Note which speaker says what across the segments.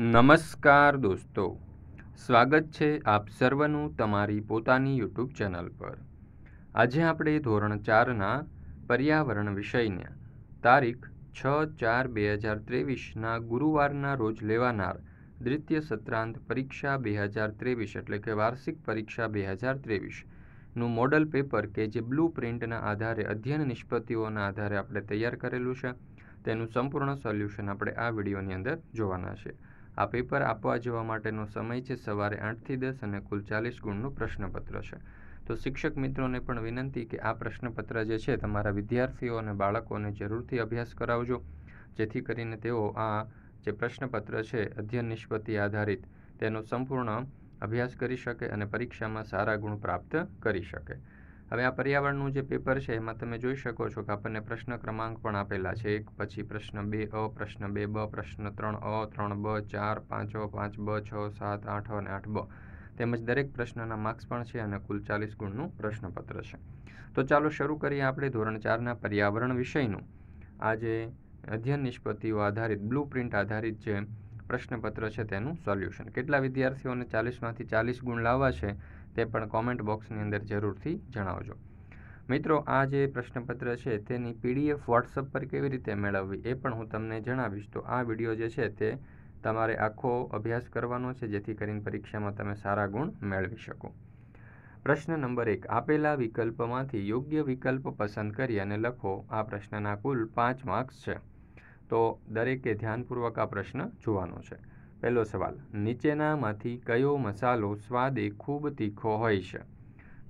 Speaker 1: નમસ્કાર દોસ્તો સ્વાગત છે આપ સર્વનું તમારી પોતાની યુટ્યુબ ચેનલ પર આજે આપણે ધોરણ ચારના પર્યાવરણ વિષયને તારીખ છ ચાર બે હજાર ત્રેવીસના ગુરુવારના રોજ લેવાનાર દ્વિતીય સત્રાંત પરીક્ષા બે હજાર ત્રેવીસ એટલે કે વાર્ષિક પરીક્ષા બે હજાર ત્રેવીસનું મોડલ પેપર કે જે બ્લુ પ્રિન્ટના આધારે અધ્યયન નિષ્પત્તિઓના આધારે આપણે તૈયાર કરેલું છે તેનું સંપૂર્ણ સોલ્યુશન આપણે આ વિડીયોની અંદર જોવાના છે આ પેપર આપવા જવા માટેનો સમય છે સવારે આઠથી દસ અને કુલ ચાલીસ ગુણનું પ્રશ્નપત્ર છે તો શિક્ષક મિત્રોને પણ વિનંતી કે આ પ્રશ્નપત્ર જે છે તમારા વિદ્યાર્થીઓ અને બાળકોને જરૂરથી અભ્યાસ કરાવજો જેથી કરીને તેઓ આ જે પ્રશ્નપત્ર છે અધ્યયન નિષ્પતિ આધારિત તેનો સંપૂર્ણ અભ્યાસ કરી શકે અને પરીક્ષામાં સારા ગુણ પ્રાપ્ત કરી શકે હવે આ પર્યાવરણનું જે પેપર છે એમાં તમે જોઈ શકો છો કે આપણને પ્રશ્ન ક્રમાંક પણ આપેલા છે એક પછી પ્રશ્ન બે અ પ્રશ્ન બે બ પ્રશ્ન ત્રણ અ ત્રણ બ ચાર પાંચ અ પાંચ બ છ સાત આઠ અને આઠ બ તેમજ દરેક પ્રશ્નના માર્ક્સ પણ છે અને કુલ ચાલીસ ગુણનું પ્રશ્નપત્ર છે તો ચાલો શરૂ કરીએ આપણે ધોરણ ચારના પર્યાવરણ વિષયનું આજે અધ્યયન નિષ્પત્તિઓ આધારિત બ્લુ પ્રિન્ટ આધારિત જે પ્રશ્નપત્ર છે તેનું સોલ્યુશન કેટલા વિદ્યાર્થીઓને ચાલીસમાંથી ચાલીસ ગુણ લાવવા છે તે પણ કોમેન્ટ બોક્સની અંદર જરૂરથી જણાવજો મિત્રો આ જે પ્રશ્નપત્ર છે તેની પીડીએફ વોટ્સઅપ પર કેવી રીતે મેળવવી એ પણ હું તમને જણાવીશ તો આ વિડીયો જે છે તે તમારે આખો અભ્યાસ કરવાનો છે જેથી કરીને પરીક્ષામાં તમે સારા ગુણ મેળવી શકો પ્રશ્ન નંબર એક આપેલા વિકલ્પમાંથી યોગ્ય વિકલ્પ પસંદ કરી અને લખો આ પ્રશ્નના કુલ પાંચ માર્ક્સ છે તો દરેકે ધ્યાનપૂર્વક આ પ્રશ્ન જોવાનો છે પહેલો સવાલ નીચેનામાંથી કયો મસાલો સ્વાદે ખૂબ તીખો હોય છે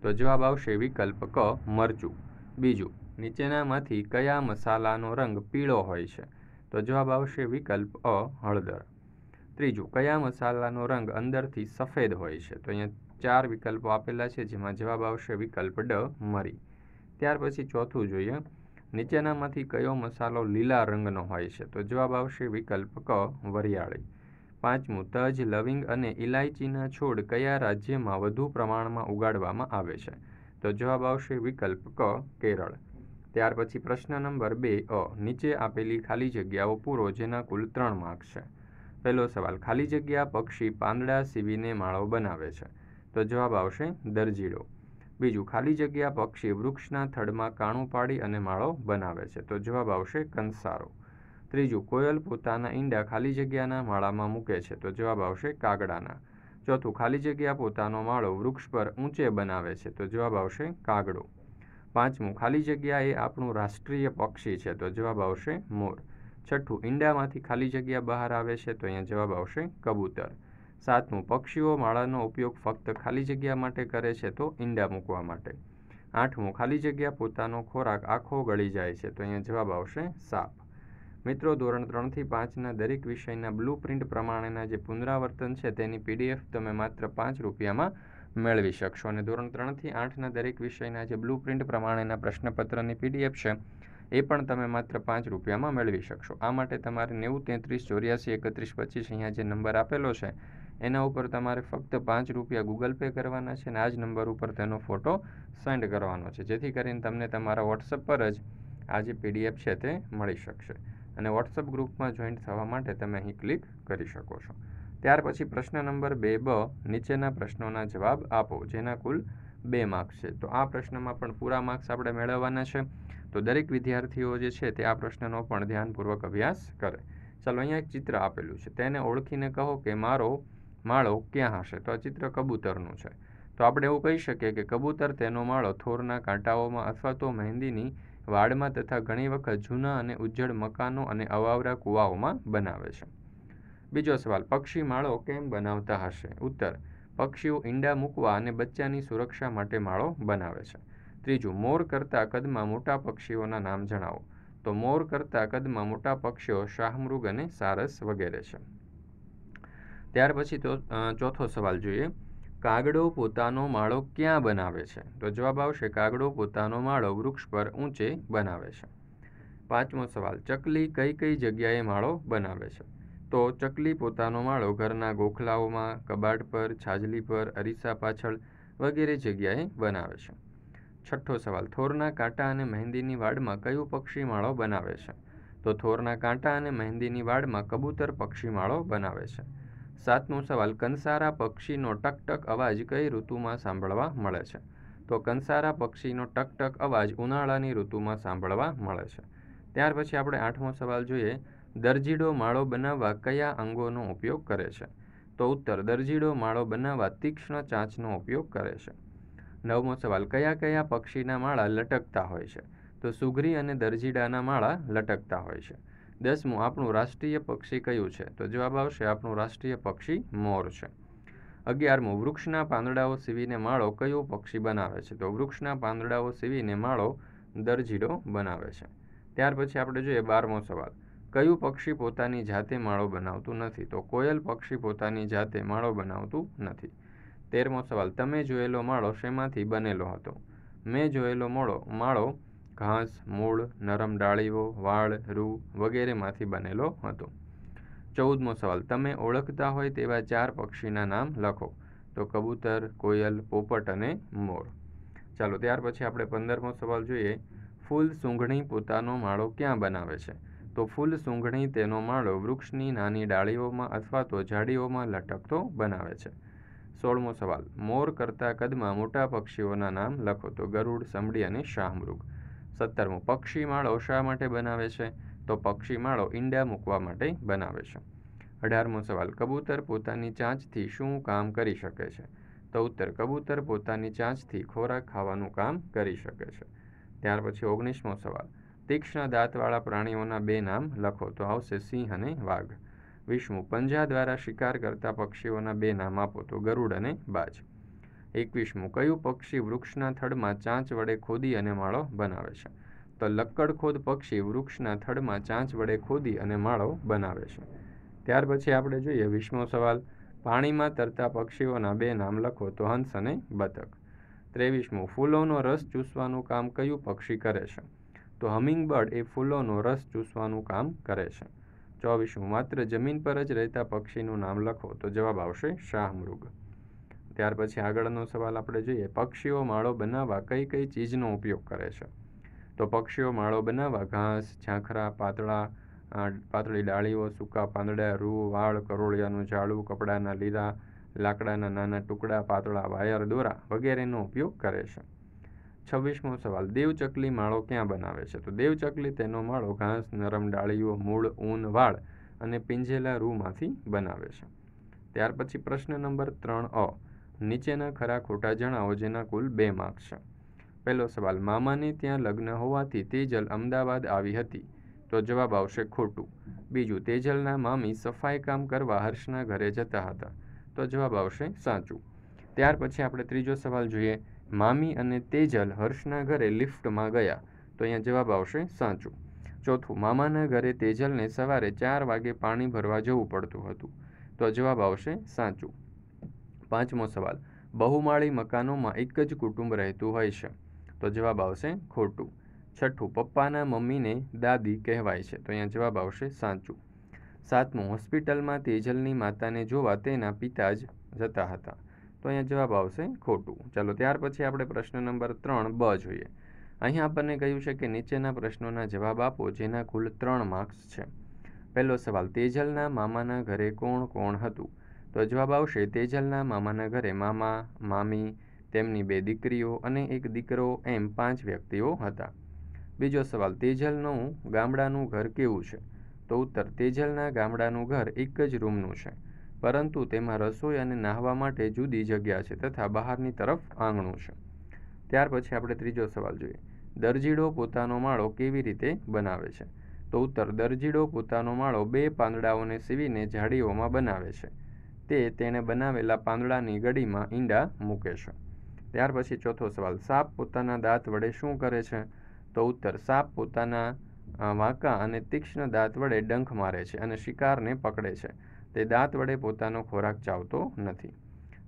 Speaker 1: તો જવાબ આવશે વિકલ્પ ક મરચું બીજું નીચેનામાંથી કયા મસાલાનો રંગ પીળો હોય છે તો જવાબ આવશે વિકલ્પ અ હળદર ત્રીજું કયા મસાલાનો રંગ અંદરથી સફેદ હોય છે તો અહીંયા ચાર વિકલ્પો આપેલા છે જેમાં જવાબ આવશે વિકલ્પ ડ મરી ત્યાર પછી ચોથું જોઈએ નીચેનામાંથી કયો મસાલો લીલા રંગનો હોય છે તો જવાબ આવશે વિકલ્પ ક વરિયાળી પાંચમું તજ લવિંગ અને ઇલાયચીના છોડ કયા રાજ્યમાં વધુ પ્રમાણમાં ઉગાડવામાં આવે છે તો જવાબ આવશે વિકલ્પ ક કેરળ ત્યાર પછી પ્રશ્ન નંબર બે અ નીચે આપેલી ખાલી જગ્યાઓ પૂરો જેના કુલ ત્રણ માર્ક છે પહેલો સવાલ ખાલી જગ્યા પક્ષી પાંદડા સીવીને માળો બનાવે છે તો જવાબ આવશે દરજીડો બીજું ખાલી જગ્યા પક્ષી વૃક્ષના થડમાં કાણું પાડી અને માળો બનાવે છે તો જવાબ આવશે કંસારો ત્રીજું કોયલ પોતાના ઈંડા ખાલી જગ્યાના માળામાં મૂકે છે તો જવાબ આવશે કાગડાના ચોથું ખાલી જગ્યા પોતાનો માળો વૃક્ષ પર ઊંચે બનાવે છે તો જવાબ આવશે કાગડો પાંચમું ખાલી જગ્યા એ આપણું રાષ્ટ્રીય પક્ષી છે તો જવાબ આવશે મોર છઠ્ઠું ઈંડામાંથી ખાલી જગ્યા બહાર આવે છે તો અહીંયા જવાબ આવશે કબૂતર સાતમું પક્ષીઓ માળાનો ઉપયોગ ફક્ત ખાલી જગ્યા માટે કરે છે તો ઈંડા મૂકવા માટે આઠમું ખાલી જગ્યા પોતાનો ખોરાક આખો ગળી જાય છે તો અહીંયા જવાબ આવશે સાપ મિત્રો ધોરણ ત્રણથી પાંચના દરેક વિષયના બ્લુ પ્રિન્ટ પ્રમાણેના જે પુનરાવર્તન છે તેની પીડીએફ તમે માત્ર પાંચ રૂપિયામાં મેળવી શકશો અને ધોરણ ત્રણથી આઠના દરેક વિષયના જે બ્લુ પ્રિન્ટ પ્રમાણેના પ્રશ્નપત્રની પીડીએફ છે એ પણ તમે માત્ર પાંચ રૂપિયામાં મેળવી શકશો આ માટે તમારે નેવું તેત્રીસ ચોર્યાસી એકત્રીસ પચીસ અહીંયા જે નંબર આપેલો છે એના ઉપર તમારે ફક્ત પાંચ રૂપિયા ગૂગલ પે કરવાના છે અને આ જ નંબર ઉપર તેનો ફોટો સેન્ડ કરવાનો છે જેથી કરીને તમને તમારા વોટ્સઅપ પર જ આ જે પીડીએફ છે તે મળી શકશે અને વોટ્સઅપ ગ્રુપમાં જોઈન્ટ થવા માટે તમે અહીં ક્લિક કરી શકો છો ત્યાર પછી પ્રશ્ન નંબર બે બ નીચેના પ્રશ્નોના જવાબ આપો જેના કુલ બે માર્ક્સ છે તો આ પ્રશ્નમાં પણ પૂરા માર્ક્સ આપણે મેળવવાના છે તો દરેક વિદ્યાર્થીઓ જે છે તે આ પ્રશ્નનો પણ ધ્યાનપૂર્વક અભ્યાસ કરે ચાલો અહીંયા એક ચિત્ર આપેલું છે તેને ઓળખીને કહો કે મારો માળો ક્યાં હશે તો આ ચિત્ર કબૂતરનું છે તો આપણે એવું કહી શકીએ કે કબૂતર તેનો માળો થોરના કાંટાઓમાં અથવા તો મહેંદીની વાડમાં તથા ઘણી વખત જૂના અને ઉજ્જડ મકાનો અને અવાવરા કૂવાઓમાં બનાવે છે બીજો સવાલ પક્ષી માળો કેમ બનાવતા હશે ઉત્તર પક્ષીઓ ઈંડા મૂકવા અને બચ્ચાની સુરક્ષા માટે માળો બનાવે છે ત્રીજું મોર કરતાં કદમાં મોટા પક્ષીઓના નામ જણાવો તો મોર કરતાં કદમાં મોટા પક્ષીઓ શાહમૃગ અને સારસ વગેરે છે ત્યાર પછી તો ચોથો સવાલ જોઈએ કાગડો પોતાનો માળો ક્યાં બનાવે છે તો જવાબ આવશે કાગડો પોતાનો માળો વૃક્ષ પર ઊંચે બનાવે છે પાંચમો સવાલ ચકલી કઈ કઈ જગ્યાએ માળો બનાવે છે તો ચકલી પોતાનો માળો ઘરના ગોખલાઓમાં કબાટ પર છાજલી પર અરીસા પાછળ વગેરે જગ્યાએ બનાવે છે છઠ્ઠો સવાલ થોરના કાંટા અને મહેંદીની વાડમાં કયું પક્ષી માળો બનાવે છે તો થોરના કાંટા અને મહેંદીની વાડમાં કબૂતર પક્ષી માળો બનાવે છે સાતમો સવાલ કંસારા પક્ષીનો ટકટક અવાજ કઈ ઋતુમાં સાંભળવા મળે છે તો કંસારા પક્ષીનો ટકટક અવાજ ઉનાળાની ઋતુમાં સાંભળવા મળે છે ત્યાર પછી આપણે આઠમો સવાલ જોઈએ દરજીડો માળો બનાવવા કયા અંગોનો ઉપયોગ કરે છે તો ઉત્તર દરજીડો માળો બનાવવા તીક્ષ્ણ ચાંચનો ઉપયોગ કરે છે નવમો સવાલ કયા કયા પક્ષીના માળા લટકતા હોય છે તો સુઘરી અને દરજીડાના માળા લટકતા હોય છે દસમું આપણું રાષ્ટ્રીય પક્ષી કયું છે તો જવાબ આવશે આપણું રાષ્ટ્રીય પક્ષી મોર છે અગિયારમું વૃક્ષના પાંદડાઓ સીવીને માળો કયો પક્ષી બનાવે છે તો વૃક્ષના પાંદડાઓ સીવીને માળો દરજીડો બનાવે છે ત્યાર પછી આપણે જોઈએ બારમો સવાલ કયું પક્ષી પોતાની જાતે માળો બનાવતું નથી તો કોયલ પક્ષી પોતાની જાતે માળો બનાવતું નથી તેરમો સવાલ તમે જોયેલો માળો શેમાંથી બનેલો હતો મેં જોયેલો મોળો માળો ઘાસ મૂળ નરમ ડાળીઓ વાળ રૂ વગેરેમાંથી બનેલો હતો ચૌદમો સવાલ તમે ઓળખતા હોય તેવા ચાર પક્ષીના નામ લખો તો કબૂતર કોયલ પોપટ અને મોર ચાલો ત્યાર પછી આપણે પંદરમો સવાલ જોઈએ ફૂલ સૂંઘણી પોતાનો માળો ક્યાં બનાવે છે તો ફૂલ સૂંઘણી તેનો માળો વૃક્ષની નાની ડાળીઓમાં અથવા તો ઝાડીઓમાં લટકતો બનાવે છે સોળમો સવાલ મોર કરતાં કદમાં મોટા પક્ષીઓના નામ લખો તો ગરુડ સમડી અને શાહમૃગ સત્તરમું પક્ષીમાળો શા માટે બનાવે છે તો પક્ષીમાળો ઈંડા મૂકવા માટે બનાવે છે અઢારમો સવાલ કબૂતર પોતાની ચાંચથી શું કામ કરી શકે છે તો ઉત્તર કબૂતર પોતાની ચાંચથી ખોરાક ખાવાનું કામ કરી શકે છે ત્યાર પછી ઓગણીસમો સવાલ તીક્ષ્ણ દાંતવાળા પ્રાણીઓના બે નામ લખો તો આવશે સિંહ અને વાઘ વિષ્ણુ પંજા દ્વારા શિકાર કરતા પક્ષીઓના બે નામ આપો તો ગરુડ અને બાજ એકવીસમું કયું પક્ષી વૃક્ષના થડમાં ચાંચ વડે ખોદી અને માળો બનાવે છે તો લક્કડખોદ પક્ષી વૃક્ષના થડમાં ચાંચ વડે ખોદી અને માળો બનાવે છે ત્યાર પછી આપણે જોઈએ વીસમો સવાલ પાણીમાં તરતા પક્ષીઓના બે નામ લખો તો હંસ અને બતક ત્રેવીસમું ફૂલોનો રસ ચૂસવાનું કામ કયું પક્ષી કરે છે તો હમિંગબર્ડ એ ફૂલોનો રસ ચૂસવાનું કામ કરે છે ચોવીસમું માત્ર જમીન પર જ રહેતા પક્ષીનું નામ લખો તો જવાબ આવશે શાહમૃગ ત્યાર પછી આગળનો સવાલ આપણે જોઈએ પક્ષીઓ માળો બનાવવા કઈ કઈ ચીજનો ઉપયોગ કરે છે તો પક્ષીઓ માળો બનાવવા ઘાસ ઝાંખરા પાતળા પાતળી ડાળીઓ સૂકા પાંદડા રૂ વાળ કરોળિયાનું ઝાડું કપડાના લીલા લાકડાના નાના ટુકડા પાતળા વાયર દોરા વગેરેનો ઉપયોગ કરે છે છવ્વીસમો સવાલ દેવચકલી માળો ક્યાં બનાવે છે તો દેવચકલી તેનો માળો ઘાસ નરમ ડાળીઓ મૂળ ઊન વાળ અને પિંજેલા રૂમાંથી બનાવે છે ત્યાર પછી પ્રશ્ન નંબર ત્રણ અ નીચેના ખરા ખોટા જણાવો જેના કુલ બે માર્ક્સ છે પહેલો સવાલ મામાને ત્યાં લગ્ન હોવાથી તેજલ અમદાવાદ આવી હતી તો જવાબ આવશે ખોટું બીજું તેજલના મામી સફાઈ કામ કરવા હર્ષના ઘરે જતા હતા તો જવાબ આવશે સાચું ત્યાર પછી આપણે ત્રીજો સવાલ જોઈએ મામી અને તેજલ હર્ષના ઘરે લિફ્ટમાં ગયા તો અહીંયા જવાબ આવશે સાચું ચોથું મામાના ઘરે તેજલને સવારે ચાર વાગે પાણી ભરવા જવું પડતું હતું તો જવાબ આવશે સાચું પાંચમો સવાલ બહુમાળી મકાનોમાં એક જ કુટુંબ રહેતું હોય છે તો જવાબ આવશે ખોટું છઠ્ઠું પપ્પાના મમ્મીને દાદી કહેવાય છે તો અહીંયા જવાબ આવશે સાચું સાતમું હોસ્પિટલમાં તેજલની માતાને જોવા તેના પિતા જ જતા હતા તો અહીંયા જવાબ આવશે ખોટું ચાલો ત્યાર પછી આપણે પ્રશ્ન નંબર ત્રણ બ જોઈએ અહીં આપણને કહ્યું છે કે નીચેના પ્રશ્નોના જવાબ આપો જેના કુલ ત્રણ માર્ક્સ છે પહેલો સવાલ તેજલના મામાના ઘરે કોણ કોણ હતું તો જવાબ આવશે તેજલના મામાના ઘરે મામા મામી તેમની બે દીકરીઓ અને એક દીકરો એમ પાંચ વ્યક્તિઓ હતા બીજો સવાલ તેજલનું ગામડાનું ઘર કેવું છે તો ઉત્તર તેજલના ગામડાનું ઘર એક જ રૂમનું છે પરંતુ તેમાં રસોઈ અને નાહવા માટે જુદી જગ્યા છે તથા બહારની તરફ આંગણું છે ત્યાર પછી આપણે ત્રીજો સવાલ જોઈએ દરજીડો પોતાનો માળો કેવી રીતે બનાવે છે તો ઉત્તર દરજીડો પોતાનો માળો બે પાંદડાઓને સીવીને જાળીઓમાં બનાવે છે તે તેણે બનાવેલા પાંદડાની ગળીમાં ઈંડા મૂકે છે ત્યાર પછી ચોથો સવાલ સાપ પોતાના દાંત વડે શું કરે છે તો ઉત્તર સાપ પોતાના વાંકા અને તીક્ષ્ણ દાંત વડે ડંખ મારે છે અને શિકારને પકડે છે તે દાંત વડે પોતાનો ખોરાક ચાવતો નથી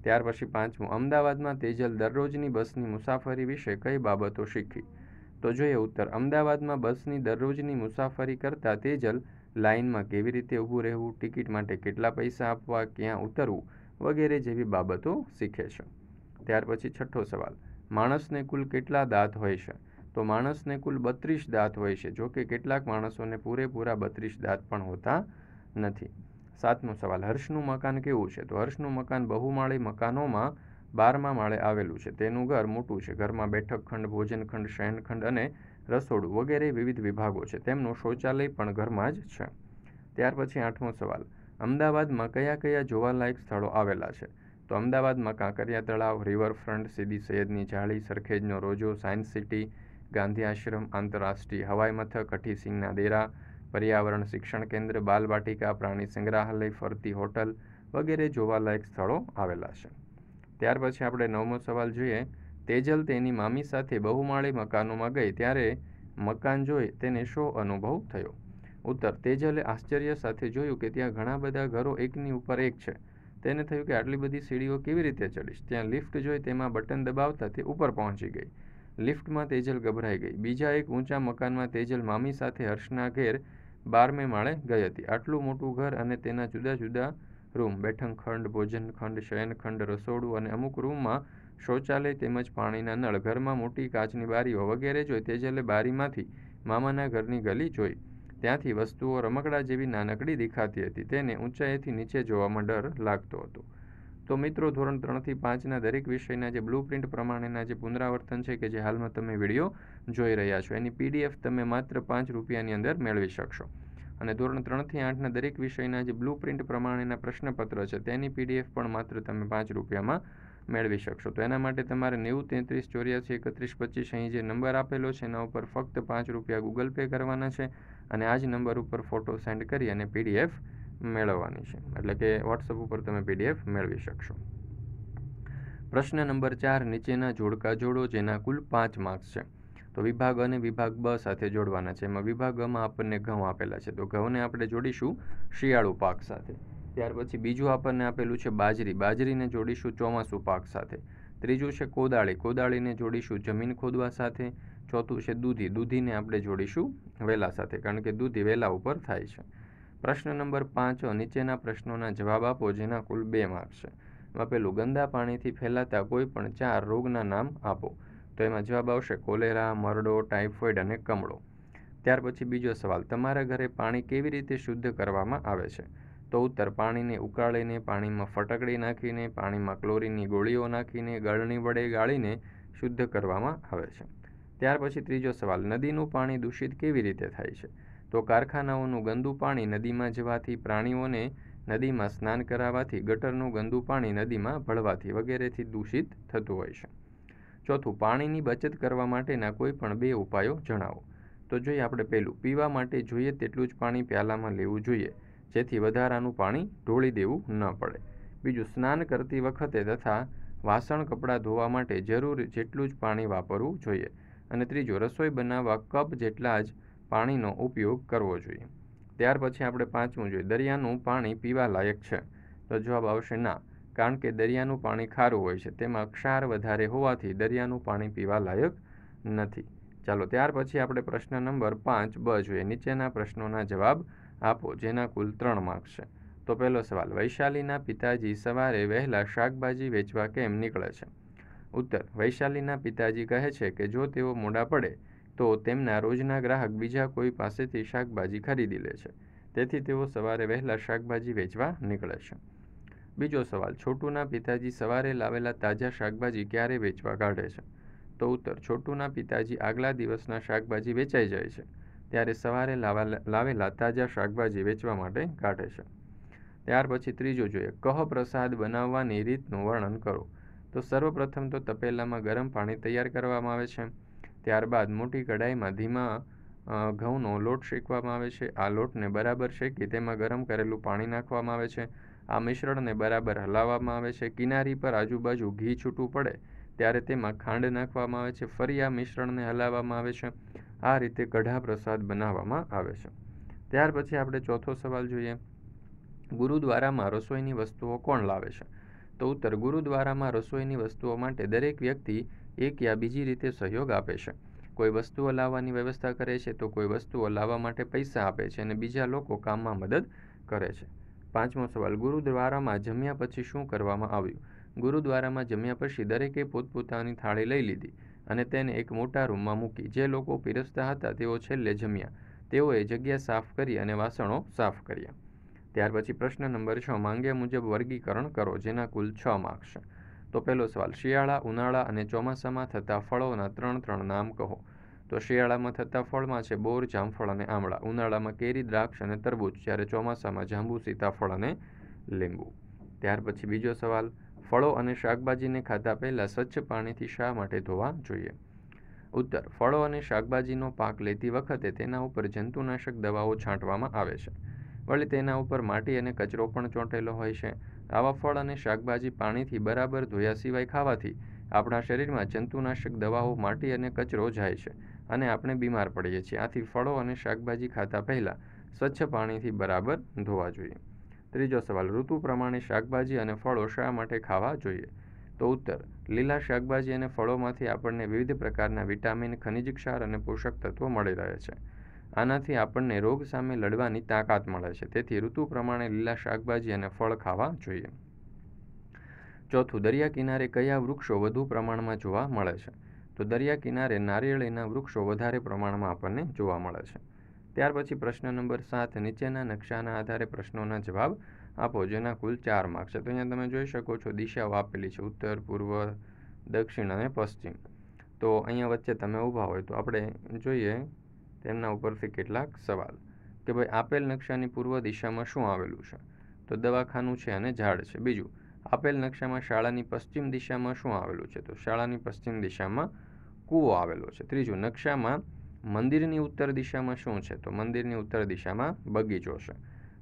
Speaker 1: ત્યાર પછી પાંચમું અમદાવાદમાં તેજલ દરરોજની બસની મુસાફરી વિશે કઈ બાબતો શીખી તો જોઈએ ઉત્તર અમદાવાદમાં બસની દરરોજની મુસાફરી કરતાં તેજલ લાઇનમાં કેવી રીતે ઊભું રહેવું ટિકિટ માટે કેટલા પૈસા આપવા ક્યાં ઉતરવું વગેરે જેવી બાબતો શીખે છે ત્યાર પછી છઠ્ઠો સવાલ માણસને કુલ કેટલા દાંત હોય છે તો માણસને કુલ બત્રીસ દાંત હોય છે જો કે કેટલાક માણસોને પૂરેપૂરા બત્રીસ દાંત પણ હોતા નથી સાતમો સવાલ હર્ષનું મકાન કેવું છે તો હર્ષનું મકાન બહુમાળી મકાનોમાં બારમા માળે આવેલું છે તેનું ઘર મોટું છે ઘરમાં બેઠક ખંડ ભોજન ખંડ શયનખંડ અને રસોડું વગેરે વિવિધ વિભાગો છે તેમનું શૌચાલય પણ ઘરમાં જ છે ત્યાર પછી આઠમો સવાલ અમદાવાદમાં કયા કયા જોવાલાયક સ્થળો આવેલા છે તો અમદાવાદમાં કાંકરિયા તળાવ રિવરફ્રન્ટ સીદી સૈયદની જાળી સરખેજનો રોજો સાયન્સ સિટી ગાંધી આશ્રમ આંતરરાષ્ટ્રીય હવાઈ મથક અઠીસિંહના દેરા પર્યાવરણ શિક્ષણ કેન્દ્ર બાલવાટિકા પ્રાણી સંગ્રહાલય ફરતી હોટલ વગેરે જોવાલાયક સ્થળો આવેલા છે ત્યાર પછી આપણે નવમો સવાલ જોઈએ તેજલ તેની મામી સાથે બહુમાળી મકાનોમાં ગઈ ત્યારે મકાન જોઈ તેને શો અનુભવ થયો ઉત્તર તેજલે આશ્ચર્ય સાથે જોયું કે ત્યાં ઘણા બધા ઘરો એકની ઉપર એક છે તેને થયું કે આટલી બધી સીડીઓ કેવી રીતે ચડીશ ત્યાં લિફ્ટ જોઈ તેમાં બટન દબાવતા તે ઉપર પહોંચી ગઈ લિફ્ટમાં તેજલ ગભરાઈ ગઈ બીજા એક ઊંચા મકાનમાં તેજલ મામી સાથે હર્ષના ઘેર બારમે માળે ગઈ હતી આટલું મોટું ઘર અને તેના જુદા જુદા રૂમ બેઠક ખંડ ભોજન ખંડ શયન ખંડ રસોડું અને અમુક રૂમમાં શૌચાલય તેમજ પાણીના નળ ઘરમાં મોટી કાચની બારીઓ વગેરે જોઈ તે જેલે બારીમાંથી મામાના ઘરની ગલી જોઈ ત્યાંથી વસ્તુઓ રમકડા જેવી નાનકડી દેખાતી હતી તેને ઊંચાઈથી નીચે જોવામાં ડર લાગતો હતો તો મિત્રો ધોરણ ત્રણથી પાંચના દરેક વિષયના જે બ્લુ પ્રિન્ટ પ્રમાણેના જે પુનરાવર્તન છે કે જે હાલમાં તમે વિડીયો જોઈ રહ્યા છો એની પીડીએફ તમે માત્ર પાંચ રૂપિયાની અંદર મેળવી શકશો અને ધોરણ ત્રણથી આઠના દરેક વિષયના જે બ્લુ પ્રિન્ટ પ્રમાણેના પ્રશ્નપત્ર છે તેની પીડીએફ પણ માત્ર તમે પાંચ રૂપિયામાં મેળવી શકશો તો એના માટે તમારે નેવું તેત્રીસ ચોર્યાસી એકત્રીસ પચીસ અહીં જે નંબર આપેલો છે એના ઉપર ફક્ત પાંચ રૂપિયા ગૂગલ પે કરવાના છે અને આ જ નંબર ઉપર ફોટો સેન્ડ કરી અને પીડીએફ મેળવવાની છે એટલે કે વોટ્સઅપ ઉપર તમે પીડીએફ મેળવી શકશો પ્રશ્ન નંબર ચાર નીચેના જોડકા જોડો જેના કુલ પાંચ માર્ક્સ છે તો વિભાગ અને વિભાગ બ સાથે જોડવાના છે એમાં વિભાગ અમાં આપણને ઘઉં આપેલા છે તો ઘઉંને આપણે જોડીશું શિયાળુ પાક સાથે ત્યાર પછી બીજું આપણને આપેલું છે બાજરી બાજરીને જોડીશું ચોમાસું પાક સાથે ત્રીજું છે કોદાળી કોદાળીને જોડીશું જમીન ખોદવા સાથે ચોથું છે દૂધી દૂધીને આપણે જોડીશું વેલા સાથે કારણ કે દૂધી વેલા ઉપર થાય છે પ્રશ્ન નંબર પાંચ નીચેના પ્રશ્નોના જવાબ આપો જેના કુલ બે માર્ક છે આપેલું ગંદા પાણીથી ફેલાતા કોઈ પણ ચાર રોગના નામ આપો તો એમાં જવાબ આવશે કોલેરા મરડો ટાઇફોઇડ અને કમળો ત્યાર પછી બીજો સવાલ તમારા ઘરે પાણી કેવી રીતે શુદ્ધ કરવામાં આવે છે તો ઉત્તર પાણીને ઉકાળીને પાણીમાં ફટકડી નાખીને પાણીમાં ક્લોરીનની ગોળીઓ નાખીને ગળણી વડે ગાળીને શુદ્ધ કરવામાં આવે છે ત્યાર પછી ત્રીજો સવાલ નદીનું પાણી દૂષિત કેવી રીતે થાય છે તો કારખાનાઓનું ગંદુ પાણી નદીમાં જવાથી પ્રાણીઓને નદીમાં સ્નાન કરાવવાથી ગટરનું ગંદુ પાણી નદીમાં ભળવાથી વગેરેથી દૂષિત થતું હોય છે ચોથું પાણીની બચત કરવા માટેના કોઈ પણ બે ઉપાયો જણાવો તો જોઈએ આપણે પહેલું પીવા માટે જોઈએ તેટલું જ પાણી પ્યાલામાં લેવું જોઈએ જેથી વધારાનું પાણી ઢોળી દેવું ન પડે બીજું સ્નાન કરતી વખતે તથા વાસણ કપડાં ધોવા માટે જરૂર જેટલું જ પાણી વાપરવું જોઈએ અને ત્રીજું રસોઈ બનાવવા કપ જેટલા જ પાણીનો ઉપયોગ કરવો જોઈએ ત્યાર પછી આપણે પાંચમું જોઈએ દરિયાનું પાણી પીવા લાયક છે તો જવાબ આવશે ના કારણ કે દરિયાનું પાણી ખારું હોય છે તેમાં ક્ષાર વધારે હોવાથી દરિયાનું પાણી પીવા લાયક નથી ચાલો ત્યાર પછી આપણે પ્રશ્ન નંબર પાંચ બ જોઈએ નીચેના પ્રશ્નોના જવાબ આપો જેના કુલ ત્રણ માર્ક્સ છે તો પહેલો સવાલ વૈશાલીના પિતાજી સવારે વહેલા શાકભાજી વેચવા કેમ નીકળે છે ઉત્તર વૈશાલીના પિતાજી કહે છે કે જો તેઓ મોડા પડે તો તેમના રોજના ગ્રાહક બીજા કોઈ પાસેથી શાકભાજી ખરીદી લે છે તેથી તેઓ સવારે વહેલા શાકભાજી વેચવા નીકળે છે બીજો સવાલ છોટુના પિતાજી સવારે લાવેલા તાજા શાકભાજી ક્યારે વેચવા કાઢે છે તો ઉત્તર છોટુના પિતાજી આગલા દિવસના શાકભાજી વેચાઈ જાય છે ત્યારે સવારે લાવેલા તાજા શાકભાજી વેચવા માટે કાઢે છે ત્યાર પછી ત્રીજું જોઈએ કહ પ્રસાદ બનાવવાની રીતનું વર્ણન કરો તો સર્વપ્રથમ તો તપેલામાં ગરમ પાણી તૈયાર કરવામાં આવે છે ત્યારબાદ મોટી કઢાઈમાં ધીમા ઘઉંનો લોટ શેકવામાં આવે છે આ લોટને બરાબર શેકી તેમાં ગરમ કરેલું પાણી નાખવામાં આવે છે આ મિશ્રણને બરાબર હલાવવામાં આવે છે કિનારી પર આજુબાજુ ઘી છૂટું પડે ત્યારે તેમાં ખાંડ નાખવામાં આવે છે ફરી આ મિશ્રણને હલાવવામાં આવે છે આ રીતે કઢા પ્રસાદ બનાવવામાં આવે છે ત્યાર પછી આપણે ચોથો સવાલ જોઈએ ગુરુદ્વારામાં રસોઈની વસ્તુઓ કોણ લાવે છે તો ઉત્તર ગુરુદ્વારામાં રસોઈની વસ્તુઓ માટે દરેક વ્યક્તિ એક યા બીજી રીતે સહયોગ આપે છે કોઈ વસ્તુઓ લાવવાની વ્યવસ્થા કરે છે તો કોઈ વસ્તુઓ લાવવા માટે પૈસા આપે છે અને બીજા લોકો કામમાં મદદ કરે છે પાંચમો સવાલ ગુરુદ્વારામાં જમ્યા પછી શું કરવામાં આવ્યું ગુરુદ્વારામાં જમ્યા પછી દરેકે પોતપોતાની થાળી લઈ લીધી અને તેને એક મોટા રૂમમાં મૂકી જે લોકો પીરસતા હતા તેઓ છેલ્લે જમ્યા તેઓએ જગ્યા સાફ કરી અને વાસણો સાફ કર્યા ત્યાર પછી પ્રશ્ન નંબર છ માંગ્યા મુજબ વર્ગીકરણ કરો જેના કુલ છ માર્ક્સ તો પહેલો સવાલ શિયાળા ઉનાળા અને ચોમાસામાં થતા ફળોના ત્રણ ત્રણ નામ કહો તો શિયાળામાં થતા ફળમાં છે બોર જામફળ અને આમળા ઉનાળામાં કેરી દ્રાક્ષ અને તરબૂચ જ્યારે ચોમાસામાં જાંબુ સીતાફળ અને લીંબુ ત્યાર પછી બીજો સવાલ ફળો અને શાકભાજીને ખાધા પહેલાં સ્વચ્છ પાણીથી શા માટે ધોવા જોઈએ ઉત્તર ફળો અને શાકભાજીનો પાક લેતી વખતે તેના ઉપર જંતુનાશક દવાઓ છાંટવામાં આવે છે વળી તેના ઉપર માટી અને કચરો પણ ચોંટેલો હોય છે આવા ફળ અને શાકભાજી પાણીથી બરાબર ધોયા સિવાય ખાવાથી આપણા શરીરમાં જંતુનાશક દવાઓ માટી અને કચરો જાય છે અને આપણે બીમાર પડીએ છીએ આથી ફળો અને શાકભાજી ખાતા પહેલાં સ્વચ્છ પાણીથી બરાબર ધોવા જોઈએ ત્રીજો સવાલ ઋતુ પ્રમાણે શાકભાજી અને ફળો શા માટે ખાવા જોઈએ તો ઉત્તર લીલા શાકભાજી અને ફળોમાંથી આપણને વિવિધ પ્રકારના વિટામિન ખનિજ ક્ષાર અને પોષક તત્વો મળી રહે છે આનાથી આપણને રોગ સામે લડવાની તાકાત મળે છે તેથી ઋતુ પ્રમાણે લીલા શાકભાજી અને ફળ ખાવા જોઈએ ચોથું દરિયા કિનારે કયા વૃક્ષો વધુ પ્રમાણમાં જોવા મળે છે તો દરિયા કિનારે નારિયેળીના વૃક્ષો વધારે પ્રમાણમાં આપણને જોવા મળે છે ત્યાર પછી પ્રશ્ન નંબર સાત નીચેના નકશાના આધારે પ્રશ્નોના જવાબ આપો જેના કુલ ચાર માર્ક છે તો અહીંયા તમે જોઈ શકો છો દિશાઓ આપેલી છે ઉત્તર પૂર્વ દક્ષિણ અને પશ્ચિમ તો અહીંયા વચ્ચે તમે ઊભા હોય તો આપણે જોઈએ તેમના ઉપરથી કેટલાક સવાલ કે ભાઈ આપેલ નકશાની પૂર્વ દિશામાં શું આવેલું છે તો દવાખાનું છે અને ઝાડ છે બીજું આપેલ નકશામાં શાળાની પશ્ચિમ દિશામાં શું આવેલું છે તો શાળાની પશ્ચિમ દિશામાં કૂવો આવેલો છે ત્રીજું નકશામાં મંદિરની ઉત્તર દિશામાં શું છે તો મંદિરની ઉત્તર દિશામાં બગીચો છે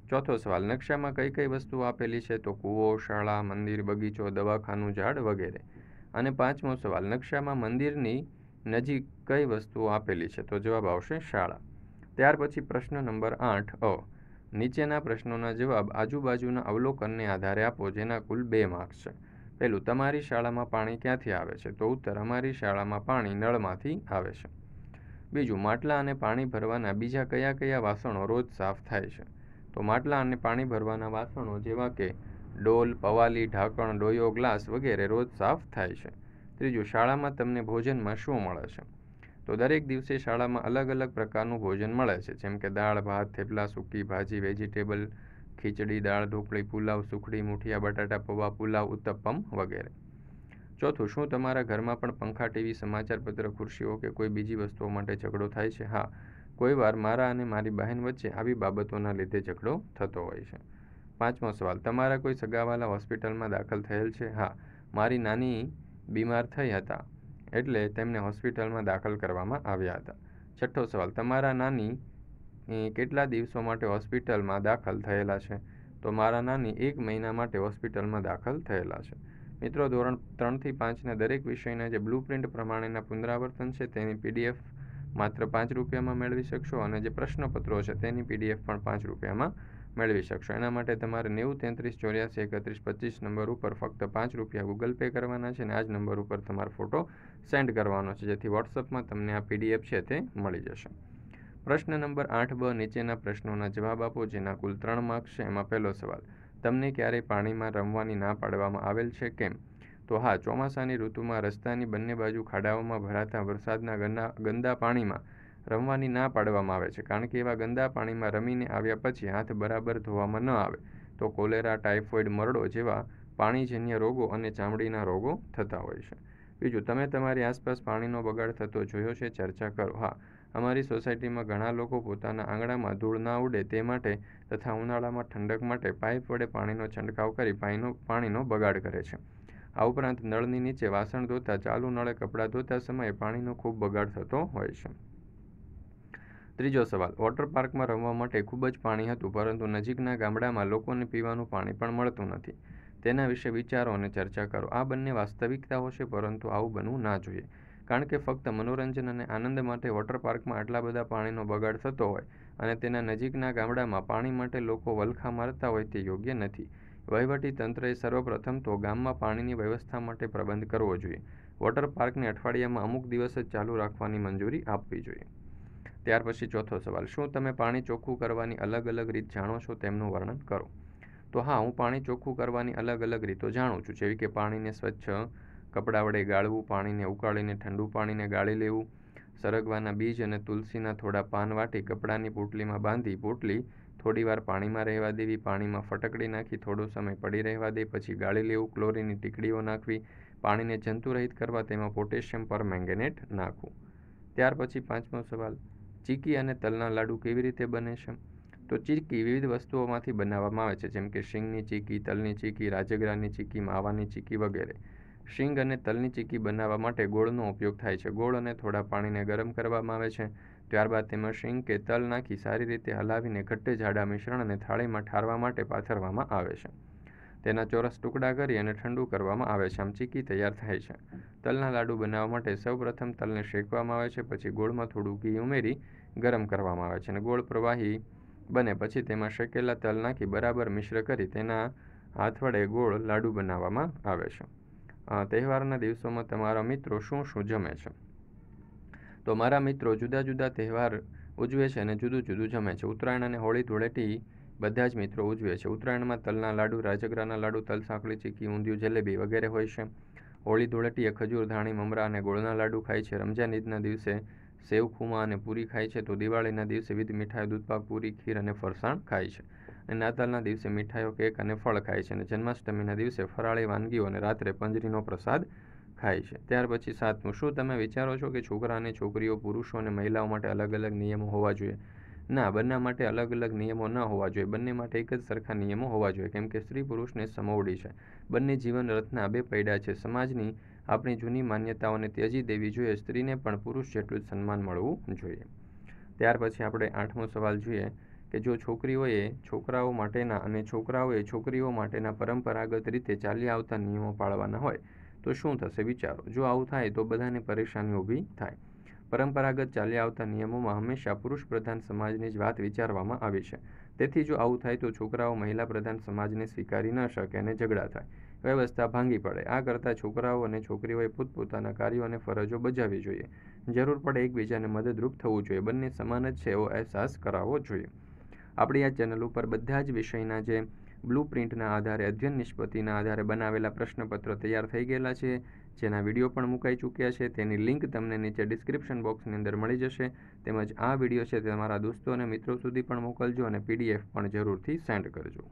Speaker 1: ચોથો સવાલ નકશામાં કઈ કઈ વસ્તુઓ આપેલી છે તો કૂવો શાળા મંદિર બગીચો દવાખાનું ઝાડ વગેરે અને પાંચમો સવાલ નકશામાં મંદિરની નજીક કઈ વસ્તુઓ આપેલી છે તો જવાબ આવશે શાળા ત્યાર પછી પ્રશ્ન નંબર આઠ અ નીચેના પ્રશ્નોના જવાબ આજુબાજુના અવલોકનને આધારે આપો જેના કુલ બે માર્ક્સ છે પહેલું તમારી શાળામાં પાણી ક્યાંથી આવે છે તો ઉત્તર અમારી શાળામાં પાણી નળમાંથી આવે છે બીજું માટલા અને પાણી ભરવાના બીજા કયા કયા વાસણો રોજ સાફ થાય છે તો માટલા અને પાણી ભરવાના વાસણો જેવા કે ડોલ પવાલી ઢાંકણ ડોયો ગ્લાસ વગેરે રોજ સાફ થાય છે ત્રીજું શાળામાં તમને ભોજનમાં શું મળે છે તો દરેક દિવસે શાળામાં અલગ અલગ પ્રકારનું ભોજન મળે છે જેમ કે દાળ ભાત થેપલા સૂકી ભાજી વેજીટેબલ ખીચડી દાળ ઢોકળી પુલાવ સુખડી મૂઠિયા બટાટા પૌવા પુલાવ ઉત્તપમ વગેરે ચોથું શું તમારા ઘરમાં પણ પંખા ટીવી સમાચારપત્ર ખુરશીઓ કે કોઈ બીજી વસ્તુઓ માટે ઝઘડો થાય છે હા કોઈવાર મારા અને મારી બહેન વચ્ચે આવી બાબતોના લીધે ઝઘડો થતો હોય છે પાંચમો સવાલ તમારા કોઈ સગાવાલા હોસ્પિટલમાં દાખલ થયેલ છે હા મારી નાની બીમાર થઈ હતા એટલે તેમને હોસ્પિટલમાં દાખલ કરવામાં આવ્યા હતા છઠ્ઠો સવાલ તમારા નાની કેટલા દિવસો માટે હોસ્પિટલમાં દાખલ થયેલા છે તો મારા નાની એક મહિના માટે હોસ્પિટલમાં દાખલ થયેલા છે મિત્રો ધોરણ ત્રણથી પાંચના દરેક વિષયના જે બ્લૂ પ્રિન્ટ પ્રમાણેના પુનરાવર્તન છે તેની પીડીએફ માત્ર પાંચ રૂપિયામાં મેળવી શકશો અને જે પ્રશ્નપત્રો છે તેની પીડીએફ પણ પાંચ રૂપિયામાં મેળવી શકશો એના માટે તમારે નેવું તેત્રીસ ચોર્યાસી એકત્રીસ પચીસ નંબર ઉપર ફક્ત પાંચ રૂપિયા ગૂગલ પે કરવાના છે અને આ જ નંબર ઉપર તમારો ફોટો સેન્ડ કરવાનો છે જેથી વોટ્સઅપમાં તમને આ પીડીએફ છે તે મળી જશે પ્રશ્ન નંબર આઠ બ નીચેના પ્રશ્નોના જવાબ આપો જેના કુલ ત્રણ માર્ક્સ છે એમાં પહેલો સવાલ તમને ક્યારેય પાણીમાં રમવાની ના પાડવામાં આવેલ છે કેમ તો હા ચોમાસાની ઋતુમાં રસ્તાની બંને બાજુ ખાડાઓમાં ભરાતા વરસાદના ગંદા ગંદા પાણીમાં રમવાની ના પાડવામાં આવે છે કારણ કે એવા ગંદા પાણીમાં રમીને આવ્યા પછી હાથ બરાબર ધોવામાં ન આવે તો કોલેરા ટાઇફોઇડ મરડો જેવા પાણીજન્ય રોગો અને ચામડીના રોગો થતા હોય છે બીજું તમે તમારી આસપાસ પાણીનો બગાડ થતો જોયો છે ચર્ચા કરો હા અમારી સોસાયટીમાં ઘણા લોકો પોતાના આંગણામાં ધૂળ ના ઉડે તે માટે તથા ઉનાળામાં ઠંડક માટે પાઇપ વડે પાણીનો છંટકાવ કરી પાણીનો પાણીનો બગાડ કરે છે આ ઉપરાંત નળની નીચે વાસણ ધોતા ચાલુ નળે કપડાં ધોતા સમયે પાણીનો ખૂબ બગાડ થતો હોય છે ત્રીજો સવાલ વોટર પાર્કમાં રમવા માટે ખૂબ જ પાણી હતું પરંતુ નજીકના ગામડામાં લોકોને પીવાનું પાણી પણ મળતું નથી તેના વિશે વિચારો અને ચર્ચા કરો આ બંને વાસ્તવિકતાઓ છે પરંતુ આવું બનવું ના જોઈએ કારણ કે ફક્ત મનોરંજન અને આનંદ માટે વોટર પાર્કમાં આટલા બધા પાણીનો બગાડ થતો હોય અને તેના નજીકના ગામડામાં પાણી માટે લોકો વલખા મારતા હોય તે યોગ્ય નથી વહીવટી તંત્રએ સર્વપ્રથમ તો ગામમાં પાણીની વ્યવસ્થા માટે પ્રબંધ કરવો જોઈએ વોટર પાર્કને અઠવાડિયામાં અમુક દિવસ જ ચાલુ રાખવાની મંજૂરી આપવી જોઈએ ત્યાર પછી ચોથો સવાલ શું તમે પાણી ચોખ્ખું કરવાની અલગ અલગ રીત જાણો છો તેમનું વર્ણન કરો તો હા હું પાણી ચોખ્ખું કરવાની અલગ અલગ રીતો જાણું છું જેવી કે પાણીને સ્વચ્છ કપડા વડે ગાળવું પાણીને ઉકાળીને ઠંડુ પાણીને ગાળી લેવું સરગવાના બીજ અને તુલસીના થોડા પાન વાટી કપડાંની પોટલીમાં બાંધી પોટલી થોડીવાર પાણીમાં રહેવા દેવી પાણીમાં ફટકડી નાખી થોડો સમય પડી રહેવા દે પછી ગાળી લેવું ક્લોરીનની ટીકડીઓ નાખવી પાણીને જંતુરહિત કરવા તેમાં પોટેશિયમ પર પરમેંગેનેટ નાખવું ત્યાર પછી પાંચમો સવાલ ચીકી અને તલના લાડુ કેવી રીતે બને છે તો ચીકી વિવિધ વસ્તુઓમાંથી બનાવવામાં આવે છે જેમ કે શીંગની ચીકી તલની ચીકી રાજગરાની ચીકી માવાની ચીકી વગેરે શીંગ અને તલની ચીકી બનાવવા માટે ગોળનો ઉપયોગ થાય છે ગોળ અને થોડા પાણીને ગરમ કરવામાં આવે છે ત્યારબાદ તેમાં શીંગ કે તલ નાખી સારી રીતે હલાવીને ઘટ્ટે જાડા મિશ્રણ અને થાળીમાં ઠારવા માટે પાથરવામાં આવે છે તેના ચોરસ ટુકડા કરી અને ઠંડુ કરવામાં આવે છે આમ ચીકી તૈયાર થાય છે તલના લાડુ બનાવવા માટે સૌપ્રથમ તલને શેકવામાં આવે છે પછી ગોળમાં થોડું ઘી ઉમેરી ગરમ કરવામાં આવે છે અને ગોળ પ્રવાહી બને પછી તેમાં શેકેલા તલ નાખી બરાબર મિશ્ર કરી તેના હાથ વડે ગોળ લાડુ બનાવવામાં આવે છે તહેવારના દિવસોમાં તમારા મિત્રો શું શું જમે છે તો મારા મિત્રો જુદા જુદા તહેવાર ઉજવે છે અને જુદું જુદું જમે છે ઉત્તરાયણ અને હોળી ધૂળેટી બધા જ મિત્રો ઉજવે છે ઉત્તરાયણમાં તલના લાડુ રાજગરાના લાડુ તલ સાંકળી ચીકી ઊંધિયું જલેબી વગેરે હોય છે હોળી ધૂળેટીએ ખજૂર ધાણી મમરા અને ગોળના લાડુ ખાય છે રમજાન ઈદના દિવસે સેવ ખુમા અને પૂરી ખાય છે તો દિવાળીના દિવસે વિવિધ મીઠાઈ દૂધપાક પૂરી ખીર અને ફરસાણ ખાય છે અને નાતાલના દિવસે મીઠાઈઓ કેક અને ફળ ખાય છે અને જન્માષ્ટમીના દિવસે ફરાળી વાનગીઓ અને રાત્રે પંજરીનો પ્રસાદ ખાય છે ત્યાર પછી સાતમું શું તમે વિચારો છો કે છોકરા અને છોકરીઓ પુરુષો અને મહિલાઓ માટે અલગ અલગ નિયમો હોવા જોઈએ ના બંને માટે અલગ અલગ નિયમો ન હોવા જોઈએ બંને માટે એક જ સરખા નિયમો હોવા જોઈએ કેમ કે સ્ત્રી પુરુષને સમવડી છે બંને જીવન રથના બે પૈડા છે સમાજની આપણી જૂની માન્યતાઓને ત્યજી દેવી જોઈએ સ્ત્રીને પણ પુરુષ જેટલું જ સન્માન મળવું જોઈએ ત્યાર પછી આપણે આઠમો સવાલ જોઈએ કે જો છોકરીઓએ છોકરાઓ માટેના અને છોકરાઓએ છોકરીઓ માટેના પરંપરાગત રીતે ચાલી આવતા નિયમો પાળવાના હોય તો શું થશે વિચારો જો આવું થાય તો બધાને પરેશાની ઊભી થાય પરંપરાગત ચાલી આવતા નિયમોમાં હંમેશા પુરુષ પ્રધાન સમાજની જ વાત વિચારવામાં આવી છે તેથી જો આવું થાય તો છોકરાઓ મહિલા પ્રધાન સમાજને સ્વીકારી ન શકે અને ઝઘડા થાય વ્યવસ્થા ભાંગી પડે આ કરતાં છોકરાઓ અને છોકરીઓએ પોતપોતાના કાર્યો અને ફરજો બજાવવી જોઈએ જરૂર પડે એકબીજાને મદદરૂપ થવું જોઈએ બંને સમાન જ છે એવો અહેસાસ કરાવવો જોઈએ આપણી આ ચેનલ ઉપર બધા જ વિષયના જે બ્લુ પ્રિન્ટના આધારે અધ્યયન નિષ્પત્તિના આધારે બનાવેલા પ્રશ્નપત્રો તૈયાર થઈ ગયેલા છે જેના વિડીયો પણ મુકાઈ ચૂક્યા છે તેની લિંક તમને નીચે ડિસ્ક્રિપ્શન બોક્સની અંદર મળી જશે તેમજ આ વિડીયો છે તે તમારા દોસ્તો અને મિત્રો સુધી પણ મોકલજો અને પીડીએફ પણ જરૂરથી સેન્ડ કરજો